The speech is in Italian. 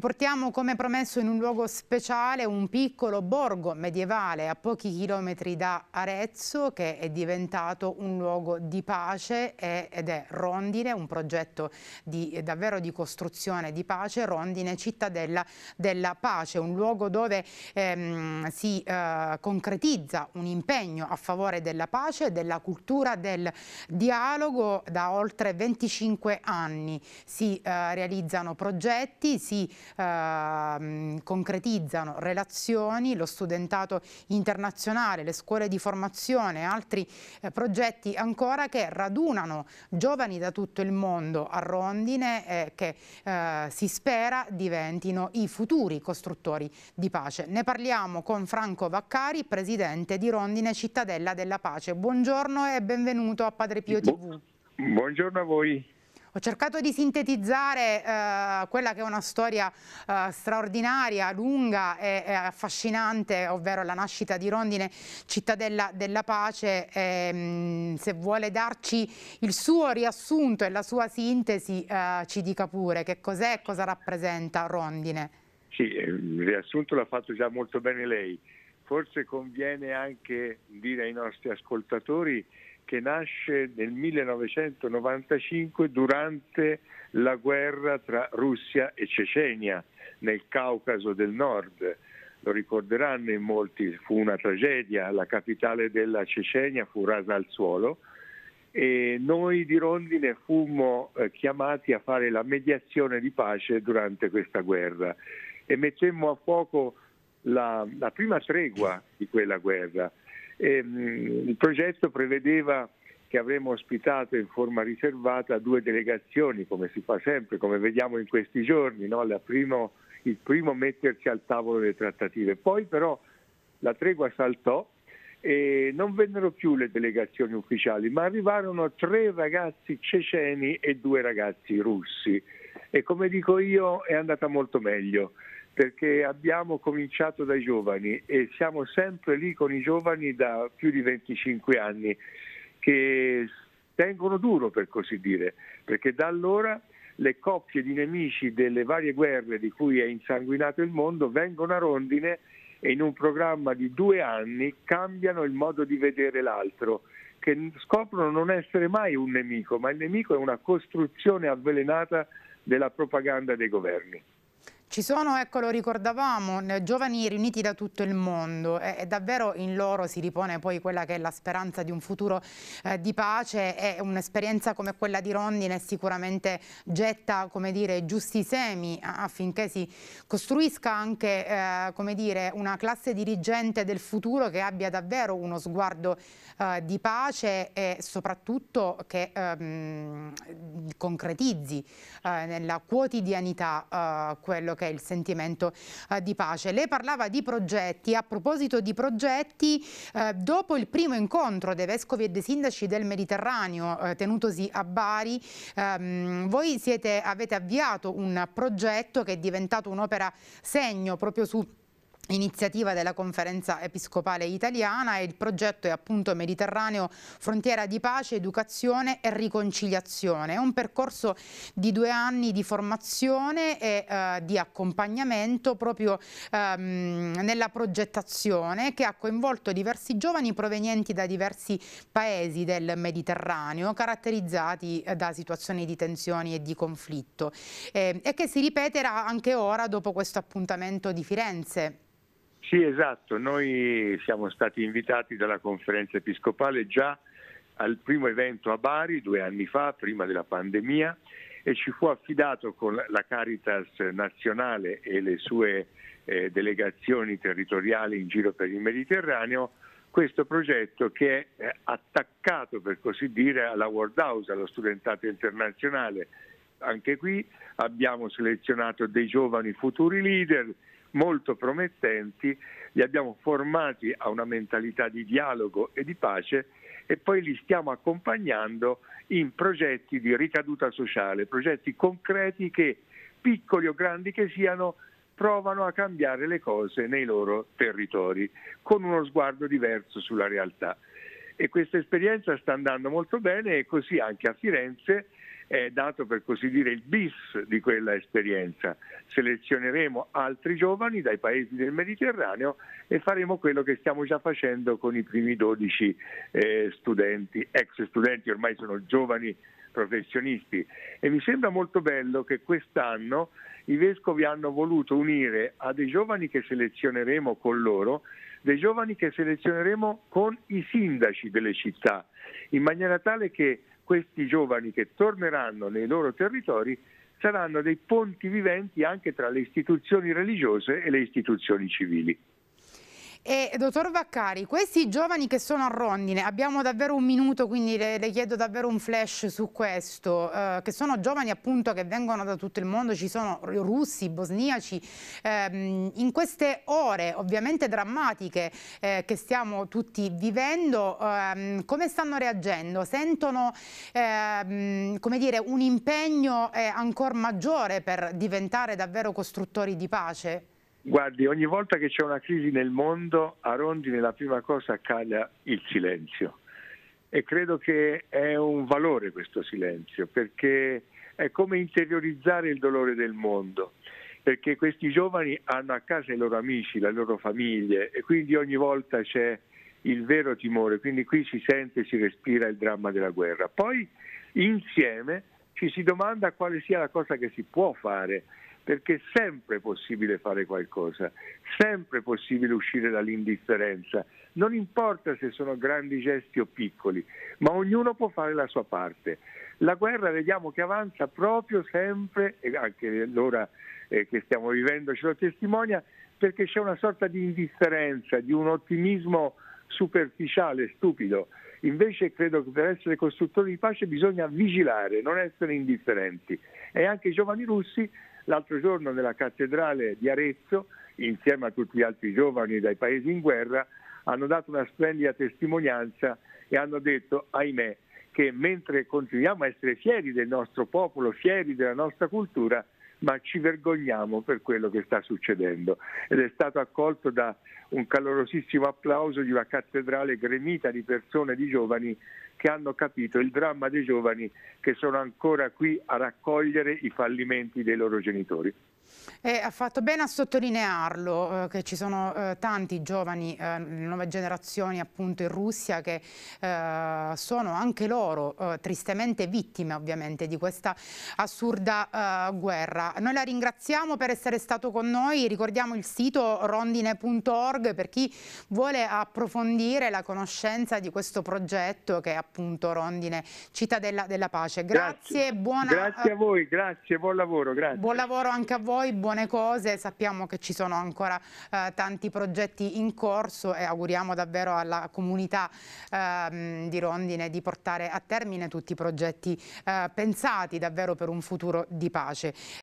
Vi portiamo come promesso in un luogo speciale, un piccolo borgo medievale a pochi chilometri da Arezzo che è diventato un luogo di pace ed è Rondine, un progetto di, davvero di costruzione di pace, Rondine cittadella della pace, un luogo dove ehm, si eh, concretizza un impegno a favore della pace, della cultura, del dialogo da oltre 25 anni. Si eh, realizzano progetti, si Ehm, concretizzano relazioni, lo studentato internazionale, le scuole di formazione altri eh, progetti ancora che radunano giovani da tutto il mondo a Rondine e che eh, si spera diventino i futuri costruttori di pace. Ne parliamo con Franco Vaccari, presidente di Rondine Cittadella della Pace. Buongiorno e benvenuto a Padre Pio TV. Buongiorno a voi. Ho cercato di sintetizzare eh, quella che è una storia eh, straordinaria, lunga e, e, affascinante, ovvero la nascita di Rondine, cittadella della pace. E, ehm, mh, se vuole darci il suo riassunto e la sua sintesi, eh, ci dica pure che cos'è e cosa rappresenta Rondine. Sì, ehm, il riassunto l'ha fatto già molto bene lei. Forse conviene anche dire ai nostri ascoltatori che nasce nel 1995 durante la guerra tra Russia e Cecenia nel Caucaso del Nord. Lo ricorderanno in molti, fu una tragedia, la capitale della Cecenia fu rasa al suolo e noi di Rondine fummo eh, chiamati a fare la mediazione di pace durante questa guerra e mettemmo a fuoco la, la prima tregua di quella guerra Ehm, il progetto prevedeva che avremmo ospitato in forma riservata due delegazioni, come si fa sempre, come vediamo in questi giorni, no? primo, il primo metterci al tavolo delle trattative. Poi però la tregua saltò e non vennero più le delegazioni ufficiali, ma arrivarono tre ragazzi ceceni e due ragazzi russi. E come dico io è andata molto meglio perché abbiamo cominciato dai giovani e siamo sempre lì con i giovani da più di 25 anni che tengono duro per così dire, perché da allora le coppie di nemici delle varie guerre di cui è insanguinato il mondo vengono a rondine e in un programma di due anni cambiano il modo di vedere l'altro, che scoprono non essere mai un nemico, ma il nemico è una costruzione avvelenata della propaganda dei governi. Ci sono, ecco lo ricordavamo, giovani riuniti da tutto il mondo e, davvero in loro si ripone poi quella che è la speranza di un futuro eh, di pace e un'esperienza come quella di Rondine sicuramente getta come dire, giusti semi affinché si costruisca anche eh, come dire, una classe dirigente del futuro che abbia davvero uno sguardo eh, di pace e soprattutto che ehm, concretizzi eh, nella quotidianità eh, quello che è il sentimento eh, di pace. Lei parlava di progetti, a proposito di progetti, eh, dopo il primo incontro dei vescovi e dei sindaci del Mediterraneo eh, tenutosi a Bari, ehm, voi siete, avete avviato un progetto che è diventato un'opera segno proprio su iniziativa della conferenza episcopale italiana e il progetto è appunto Mediterraneo frontiera di pace, educazione e riconciliazione. È un percorso di due anni di formazione e eh, di accompagnamento proprio ehm, nella progettazione che ha coinvolto diversi giovani provenienti da diversi paesi del Mediterraneo caratterizzati eh, da situazioni di tensioni e di conflitto eh, e che si ripeterà anche ora dopo questo appuntamento di Firenze sì, esatto, noi siamo stati invitati dalla conferenza episcopale già al primo evento a Bari due anni fa, prima della pandemia, e ci fu affidato con la Caritas nazionale e le sue eh, delegazioni territoriali in giro per il Mediterraneo questo progetto che è eh, attaccato per così dire alla World House, allo studentato internazionale. Anche qui abbiamo selezionato dei giovani futuri leader molto promettenti, li abbiamo formati a una mentalità di dialogo e di pace e poi li stiamo accompagnando in progetti di ricaduta sociale, progetti concreti che, piccoli o grandi che siano, provano a cambiare le cose nei loro territori con uno sguardo diverso sulla realtà e questa esperienza sta andando molto bene e così anche a Firenze è dato per così dire il bis di quella esperienza. Selezioneremo altri giovani dai paesi del Mediterraneo e faremo quello che stiamo già facendo con i primi 12 eh, studenti, ex studenti, ormai sono giovani professionisti e mi sembra molto bello che quest'anno i vescovi hanno voluto unire a dei giovani che selezioneremo con loro dei giovani che selezioneremo con i sindaci delle città, in maniera tale che questi giovani che torneranno nei loro territori saranno dei ponti viventi anche tra le istituzioni religiose e le istituzioni civili. E dottor Vaccari, questi giovani che sono a rondine, abbiamo davvero un minuto, quindi le, le chiedo davvero un flash su questo, eh, che sono giovani appunto che vengono da tutto il mondo, ci sono russi, bosniaci, ehm, in queste ore ovviamente drammatiche eh, che stiamo tutti vivendo, ehm, come stanno reagendo? Sentono ehm, dire, un impegno eh, ancora maggiore per diventare davvero costruttori di pace? Guardi, ogni volta che c'è una crisi nel mondo, a Rondine la prima cosa cala il silenzio e credo che è un valore questo silenzio perché è come interiorizzare il dolore del mondo perché questi giovani hanno a casa i loro amici, le loro famiglie e quindi ogni volta c'è il vero timore, quindi qui si sente e si respira il dramma della guerra. Poi insieme ci si domanda quale sia la cosa che si può fare perché è sempre possibile fare qualcosa, sempre possibile uscire dall'indifferenza, non importa se sono grandi gesti o piccoli, ma ognuno può fare la sua parte. La guerra vediamo che avanza proprio sempre, e anche l'ora eh, che stiamo vivendo ce lo testimonia, perché c'è una sorta di indifferenza, di un ottimismo superficiale, stupido. Invece credo che per essere costruttori di pace bisogna vigilare, non essere indifferenti. E anche i giovani russi L'altro giorno nella cattedrale di Arezzo, insieme a tutti gli altri giovani dai paesi in guerra, hanno dato una splendida testimonianza e hanno detto, ahimè, che mentre continuiamo a essere fieri del nostro popolo, fieri della nostra cultura, ma ci vergogniamo per quello che sta succedendo. Ed è stato accolto da un calorosissimo applauso di una cattedrale gremita di persone, di giovani che hanno capito il dramma dei giovani che sono ancora qui a raccogliere i fallimenti dei loro genitori. E ha fatto bene a sottolinearlo eh, che ci sono eh, tanti giovani, eh, nuove generazioni appunto in Russia che eh, sono anche loro eh, tristemente vittime ovviamente di questa assurda eh, guerra. Noi la ringraziamo per essere stato con noi, ricordiamo il sito rondine.org per chi vuole approfondire la conoscenza di questo progetto che è appunto appunto Rondine, cittadella della, della pace. Grazie, grazie. buona... Grazie a voi, grazie, buon lavoro, grazie. Buon lavoro anche a voi, buone cose, sappiamo che ci sono ancora eh, tanti progetti in corso e auguriamo davvero alla comunità eh, di Rondine di portare a termine tutti i progetti eh, pensati davvero per un futuro di pace.